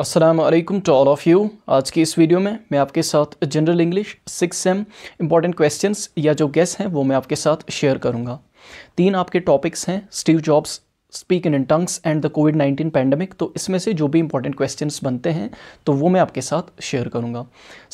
Aslam to all of you आज की इस वीडियो में मैं आपके साथ general English six same important question या जो गेस हैं वो मैं आपके साथ शेयर करूँगा तीन आपके टॉपिक्स हैं Steve Jobs speak in tongues and the COVID nineteen pandemic तो इसमें से जो भी इंपॉर्टेंट क्वेश्चंस बनते हैं तो वो मैं आपके साथ शेयर करूंगा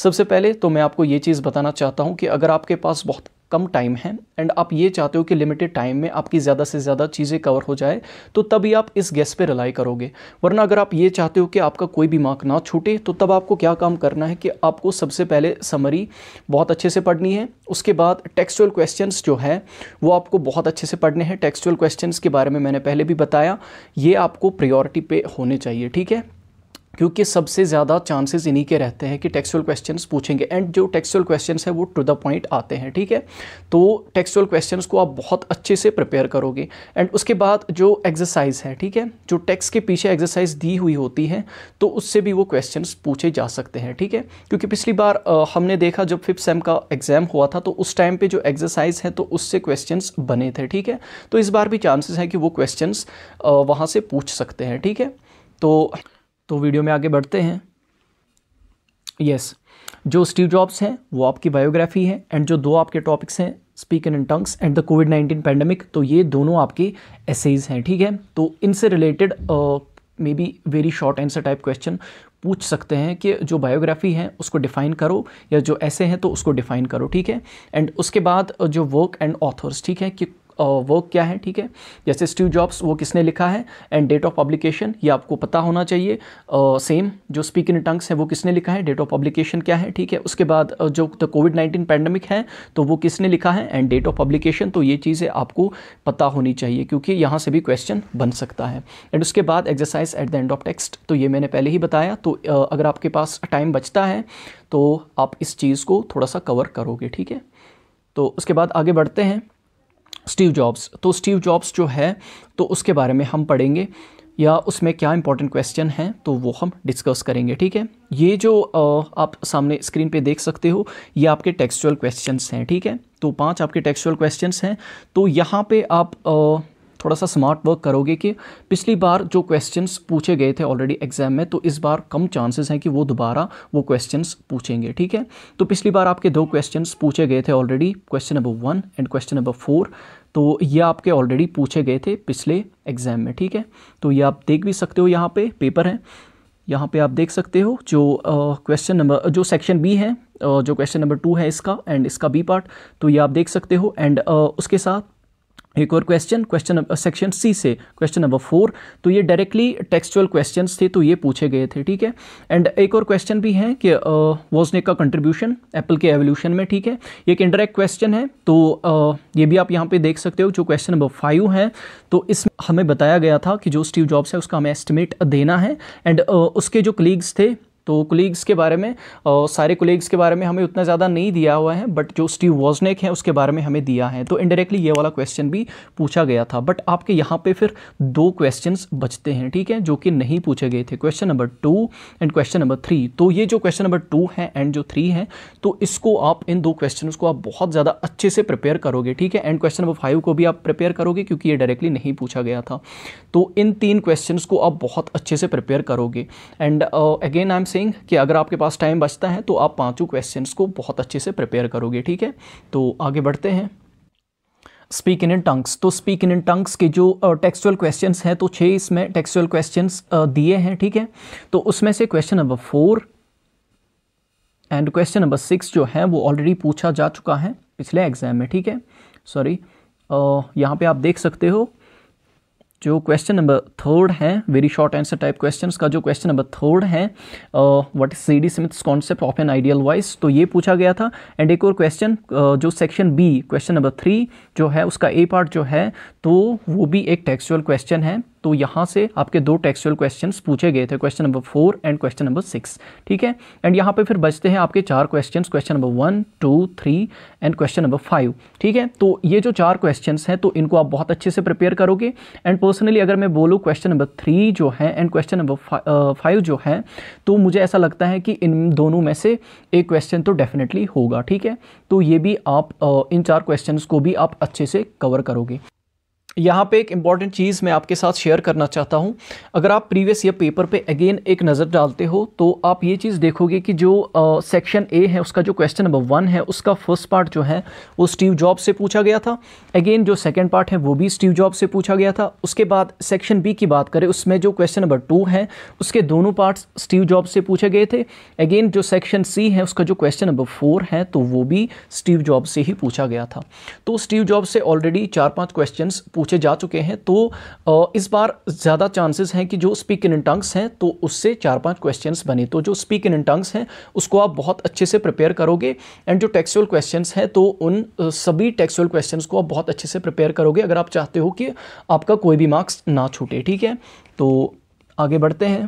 सबसे पहले तो मैं आपको ये चीज़ बताना चाहता हूँ कि अगर आपके पास बहुत कम टाइम है एंड आप ये चाहते हो कि लिमिटेड टाइम में आपकी ज़्यादा से ज़्यादा चीज़ें कवर हो जाए तो तभी आप इस गैस पे रिलाई करोगे वरना अगर आप ये चाहते हो कि आपका कोई भी मार्क ना छूटे तो तब आपको क्या काम करना है कि आपको सबसे पहले समरी बहुत अच्छे से पढ़नी है उसके बाद टेक्सचुअल क्वेश्चन जो है वो आपको बहुत अच्छे से पढ़ने हैं टेक्सचुअल क्वेश्चन के बारे में मैंने पहले भी बताया ये आपको प्रियोरिटी पे होने चाहिए ठीक है क्योंकि सबसे ज़्यादा चांसेस इन्हीं के रहते हैं कि टेक्सुअल क्वेश्चंस पूछेंगे एंड जो टेक्सुअल क्वेश्चंस है वो टू द पॉइंट आते हैं ठीक है तो टेक्सुअल क्वेश्चंस को आप बहुत अच्छे से प्रिपेयर करोगे एंड उसके बाद जो एक्सरसाइज है ठीक है जो टेक्स के पीछे एक्सरसाइज दी हुई होती है तो उससे भी वो क्वेश्चन पूछे जा सकते हैं ठीक है क्योंकि पिछली बार आ, हमने देखा जब फिफ्थ सेम का एग्ज़ाम हुआ था तो उस टाइम पर जो एक्सरसाइज है तो उससे क्वेश्चन बने थे ठीक है तो इस बार भी चांसेस हैं कि वो क्वेश्चन वहाँ से पूछ सकते हैं ठीक है तो तो वीडियो में आगे बढ़ते हैं यस yes, जो स्टीव जॉब्स हैं वो आपकी बायोग्राफी है एंड जो दो आपके टॉपिक्स हैं speak in tongues and the COVID nineteen pandemic तो ये दोनों आपके एसेज हैं ठीक है तो इनसे related may be very short answer type question पूछ सकते हैं कि जो बायोग्राफी है उसको डिफ़ाइन करो या जो ऐसे हैं तो उसको डिफ़ाइन करो ठीक है एंड उसके बाद uh, जो वर्क एंड ऑथर्स ठीक है कि वर्क क्या है ठीक है जैसे स्टीव जॉब्स वो किसने लिखा है एंड डेट ऑफ पब्लिकेशन ये आपको पता होना चाहिए सेम जो स्पीक इन टंग्स है वो किसने लिखा है डेट ऑफ पब्लिकेशन क्या है ठीक है उसके बाद जो द कोविड नाइन्टीन पैंडमिक है तो वो किसने लिखा है एंड डेट ऑफ पब्लिकेशन तो ये चीज़ें आपको पता होनी चाहिए क्योंकि यहाँ से भी क्वेश्चन बन सकता है एंड उसके बाद exercise at the end of text तो ये मैंने पहले ही बताया तो अगर आपके पास टाइम बचता है तो आप इस चीज़ को थोड़ा सा कवर करोगे ठीक है तो उसके बाद आगे बढ़ते हैं स्टीव जॉब्स तो स्टीव जॉब्स जो है तो उसके बारे में हम पढ़ेंगे या उसमें क्या इंपॉर्टेंट क्वेश्चन हैं तो वो हम डिस्कस करेंगे ठीक है ये जो आप सामने स्क्रीन पे देख सकते हो ये आपके टेक्सचुअल क्वेश्चंस हैं ठीक है तो पांच आपके टेक्सचुअल क्वेश्चंस हैं तो यहाँ पे आप थोड़ा सा स्मार्ट वर्क करोगे कि पिछली बार जो क्वेश्चंस पूछे गए थे ऑलरेडी एग्जाम में तो इस बार कम चांसेस हैं कि वो दोबारा वो क्वेश्चंस पूछेंगे ठीक है तो पिछली बार आपके दो क्वेश्चंस पूछे गए थे already question number one and question number four तो ये आपके ऑलरेडी पूछे गए थे पिछले एग्ज़ाम में ठीक है तो ये आप देख भी सकते हो यहाँ पे पेपर है यहाँ पे आप देख सकते हो जो क्वेश्चन नंबर जो सेक्शन बी है uh, जो क्वेश्चन नंबर टू है इसका एंड इसका बी पार्ट तो ये आप देख सकते हो एंड uh, उसके साथ एक और क्वेश्चन क्वेश्चन सेक्शन सी से क्वेश्चन नंबर फोर तो ये डायरेक्टली टेक्सचुअल क्वेश्चंस थे तो ये पूछे गए थे ठीक है एंड एक और क्वेश्चन भी है कि वॉजनेक का कंट्रीब्यूशन एप्पल के एवोल्यूशन में ठीक है एक इंडायरेक्ट क्वेश्चन है तो आ, ये भी आप यहाँ पे देख सकते हो जो क्वेश्चन नंबर फाइव है तो इसमें हमें बताया गया था कि जो स्टीव जॉब्स है उसका हमें एस्टिमेट देना है एंड उसके जो कलीग्स थे तो कुलीग्स के बारे में और सारे कुलीग्स के बारे में हमें उतना ज़्यादा नहीं दिया हुआ है बट जो स्टीव वॉजनेक है उसके बारे में हमें दिया है तो इनडायरेक्टली ये वाला क्वेश्चन भी पूछा गया था बट आपके यहाँ पे फिर दो क्वेश्चन बचते हैं ठीक है जो कि नहीं पूछे गए थे question number two and question number three तो ये जो क्वेश्चन नंबर टू है एंड जो थ्री है तो इसको आप इन दो क्वेश्चन को आप बहुत ज़्यादा अच्छे से प्रिपेयर करोगे ठीक है एंड क्वेश्चन नंबर फाइव को भी आप प्रिपेयर करोगे क्योंकि ये डायरेक्टली नहीं पूछा गया था तो इन तीन क्वेश्चन को आप बहुत अच्छे से प्रिपेयर करोगे and again I am saying कि अगर आपके पास टाइम बचता है तो आप पाँचों क्वेश्चंस को बहुत अच्छे से प्रिपेयर करोगे ठीक है तो आगे बढ़ते हैं स्पीक इन इन टंग्स तो स्पीक इन इन टंग्स के जो टेक्सुअल क्वेश्चन हैं तो छः इसमें टेक्सुअल क्वेश्चन दिए हैं ठीक है तो उसमें से question number four and question number six जो है वो ऑलरेडी पूछा जा चुका है पिछले एग्जाम में ठीक है सॉरी यहाँ पे आप देख सकते हो जो क्वेश्चन नंबर थर्ड है very short answer type question का जो क्वेश्चन नंबर थर्ड है what is C D Smith's concept of an ideal voice तो ये पूछा गया था एंड एक और क्वेश्चन uh, जो section B question number three जो है उसका ए पार्ट जो है तो वो भी एक टेक्सुअल क्वेश्चन है तो यहाँ से आपके दो टेक्सुअल क्वेश्चन पूछे गए थे question number four and question number six ठीक है एंड यहाँ पे फिर बचते हैं आपके चार question question number one two three and question number five ठीक है तो ये जो चार क्वेश्चन हैं तो इनको आप बहुत अच्छे से प्रिपेयर करोगे एंड पर्सनली अगर मैं बोलूँ क्वेश्चन नंबर थ्री जो है एंड क्वेश्चन नंबर फाइव जो है तो मुझे ऐसा लगता है कि इन दोनों में से एक क्वेश्चन तो डेफिनेटली होगा ठीक है तो ये भी आप इन चार क्वेश्चन को भी आप अच्छे से कवर करोगे यहाँ पे एक इम्पॉर्टेंट चीज़ मैं आपके साथ शेयर करना चाहता हूँ अगर आप प्रीवियस ईयर पेपर पे अगेन एक नज़र डालते हो तो आप ये चीज़ देखोगे कि जो सेक्शन ए है उसका जो क्वेश्चन नंबर वन है उसका फर्स्ट पार्ट जो है वो स्टीव जॉब से पूछा गया था अगेन जो सेकेंड पार्ट है वो भी स्टीव जॉब से पूछा गया था उसके बाद सेक्शन बी की बात करें उसमें जो क्वेश्चन नंबर टू है उसके दोनों पार्ट्स स्टीव जॉब से पूछे गए थे अगेन जो सेक्शन सी है उसका जो क्वेश्चन नंबर फोर है तो वो भी स्टीव जॉब से ही पूछा गया था तो स्टीव जॉब से ऑलरेडी चार पाँच क्वेश्चन पूछे जा चुके हैं तो इस बार ज़्यादा चांसेस हैं कि जो स्पीक इन टंग्स हैं तो उससे चार पांच क्वेश्चंस बने तो जो स्पीक इन टंग्स हैं उसको आप बहुत अच्छे से प्रिपेयर करोगे एंड जो टेक्सुअल क्वेश्चंस हैं तो उन सभी टेक्सुअल क्वेश्चंस को आप बहुत अच्छे से प्रिपेयर करोगे अगर आप चाहते हो कि आपका कोई भी मार्क्स ना छूटे ठीक है तो आगे बढ़ते हैं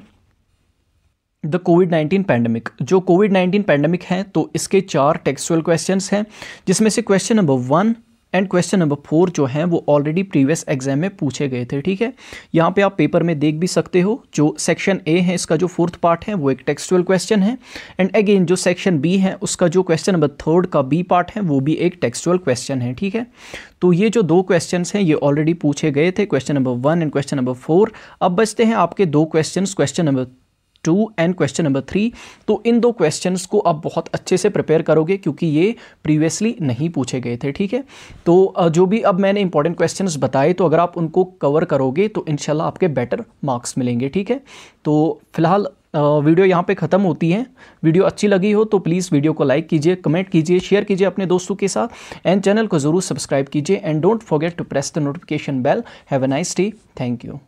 द कोविड नाइन्टीन पैंडमिक जो कोविड नाइन्टीन पैंडमिक है तो इसके चार टेक्सुअल क्वेश्चंस हैं जिसमें से question number one and question number four जो हैं वो ऑलरेडी प्रीवियस एग्जाम में पूछे गए थे ठीक है यहाँ पे आप पेपर में देख भी सकते हो जो सेक्शन ए है इसका जो फोर्थ पार्ट है वो एक टेक्सचुअल क्वेश्चन है एंड अगेन जो सेक्शन बी है उसका जो क्वेश्चन नंबर थर्ड का बी पार्ट है वो भी एक टेक्सचुअल क्वेश्चन है ठीक है तो ये जो दो क्वेश्चन हैं ये ऑलरेडी पूछे गए थे question number one and question number four अब बचते हैं आपके दो क्वेश्चन question number two and question number three तो इन दो क्वेश्चन को आप बहुत अच्छे से प्रिपेयर करोगे क्योंकि ये प्रीवियसली नहीं पूछे गए थे ठीक है तो जो भी अब मैंने इंपॉर्टेंट क्वेश्चन बताए तो अगर आप उनको कवर करोगे तो इनशाला आपके बेटर मार्क्स मिलेंगे ठीक है तो फिलहाल वीडियो यहाँ पे ख़त्म होती है वीडियो अच्छी लगी हो तो प्लीज़ वीडियो को लाइक कीजिए कमेंट कीजिए शेयर कीजिए अपने दोस्तों के साथ एंड चैनल को ज़रूर सब्सक्राइब कीजिए and don't forget to press the notification bell have a nice day thank you